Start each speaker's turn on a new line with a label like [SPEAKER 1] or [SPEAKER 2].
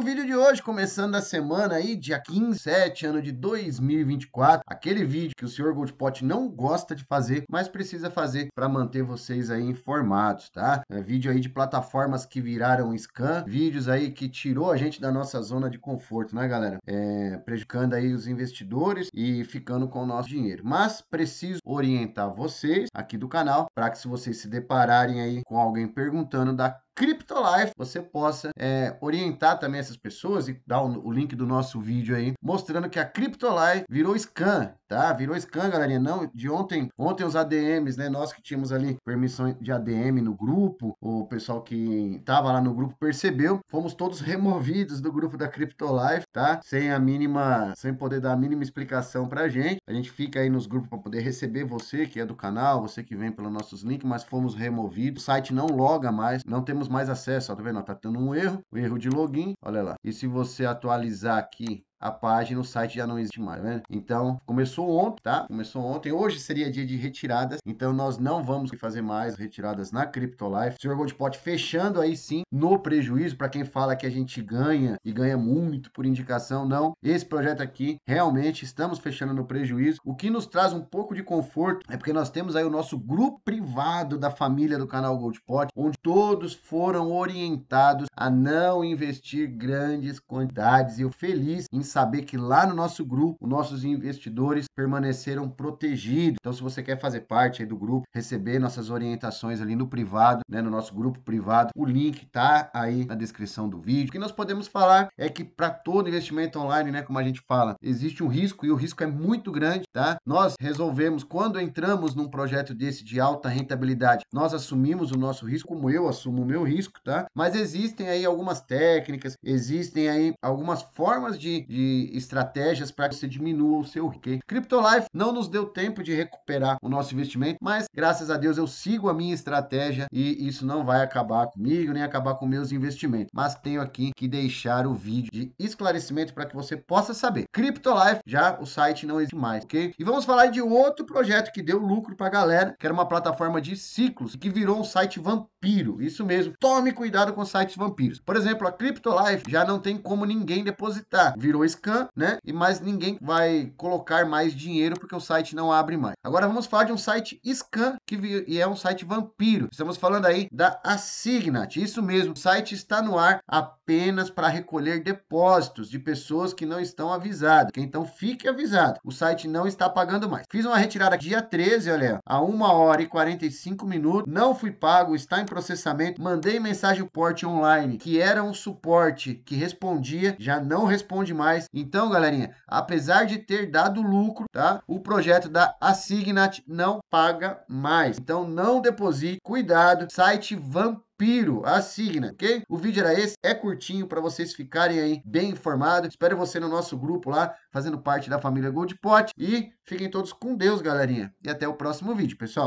[SPEAKER 1] no vídeo de hoje, começando a semana aí, dia 15, 7, ano de 2024, aquele vídeo que o senhor Goldpot não gosta de fazer, mas precisa fazer para manter vocês aí informados, tá? É vídeo aí de plataformas que viraram scam, vídeos aí que tirou a gente da nossa zona de conforto, né, galera? É, prejudicando aí os investidores e ficando com o nosso dinheiro. Mas preciso orientar vocês aqui do canal para que se vocês se depararem aí com alguém perguntando da CryptoLife, você possa é, orientar também essas pessoas e dar o, o, link do nosso vídeo aí, mostrando que a CryptoLife virou scam, tá? Virou scam, galerinha. Não, de ontem, ontem os ADMs, né? Nós que tínhamos ali permissão de ADM no grupo, o pessoal que tava lá no grupo percebeu, fomos todos removidos do grupo da CryptoLife, tá? Sem a mínima, sem poder dar a mínima explicação pra gente. A gente fica aí nos grupos para poder receber você que é do canal, você que vem pelos nossos links, mas fomos removidos. O site não loga mais, não temos mais acesso. Ó, tá vendo? Ó, tá tendo um erro, um erro de login. Olha lá. E se você atualizar aqui a página, o site já não existe mais, né? Então, começou ontem, tá? Começou ontem. Hoje seria dia de retiradas, então nós não vamos fazer mais retiradas na CryptoLife. Senhor Goldpot fechando aí sim no prejuízo, para quem fala que a gente ganha e ganha muito por indicação, não. Esse projeto aqui, realmente estamos fechando no prejuízo. O que nos traz um pouco de conforto é porque nós temos aí o nosso grupo privado da família do canal Goldpot, onde todos foram orientados a não investir grandes quantidades e eu feliz em saber que lá no nosso grupo, nossos investidores permaneceram protegidos. Então, se você quer fazer parte do grupo, receber nossas orientações ali no privado, né, no nosso grupo privado, o link tá aí na descrição do vídeo. O que nós podemos falar é que para todo investimento online, né, como a gente fala, existe um risco e o risco é muito grande, tá? Nós resolvemos quando entramos num projeto desse de alta rentabilidade, nós assumimos o nosso risco, como eu assumo o meu risco, tá? Mas existem aí algumas técnicas, existem aí algumas formas de, de de estratégias para que você diminua o seu risco. CryptoLife não nos deu tempo de recuperar o nosso investimento, mas graças a Deus eu sigo a minha estratégia e isso não vai acabar comigo nem acabar com meus investimentos. Mas tenho aqui que deixar o vídeo de esclarecimento para que você possa saber. CryptoLife já o site não existe mais, ok? E vamos falar de outro projeto que deu lucro para a galera, que era uma plataforma de ciclos que virou um site vampiro. Isso mesmo. Tome cuidado com sites vampiros. Por exemplo, a CryptoLife já não tem como ninguém depositar. Virou scan, né? E mais ninguém vai colocar mais dinheiro porque o site não abre mais. Agora vamos falar de um site scan que e é um site vampiro. Estamos falando aí da Assignat. Isso mesmo, o site está no ar apenas para recolher depósitos de pessoas que não estão avisadas. Então fique avisado, o site não está pagando mais. Fiz uma retirada dia 13, olha, a 1 hora e 45 minutos, não fui pago, está em processamento. Mandei mensagem ao porte online, que era um suporte que respondia, já não responde mais reais. Então, galerinha, apesar de ter dado lucro, tá? O projeto da Assignat não paga mais. Então, não deposite. Cuidado. Site vampiro. Piro, ok? O vídeo era esse, é curtinho para vocês ficarem aí bem informados. Espero você no nosso grupo lá, fazendo parte da família Gold Pot. E fiquem todos com Deus, galerinha. E até o próximo vídeo, pessoal.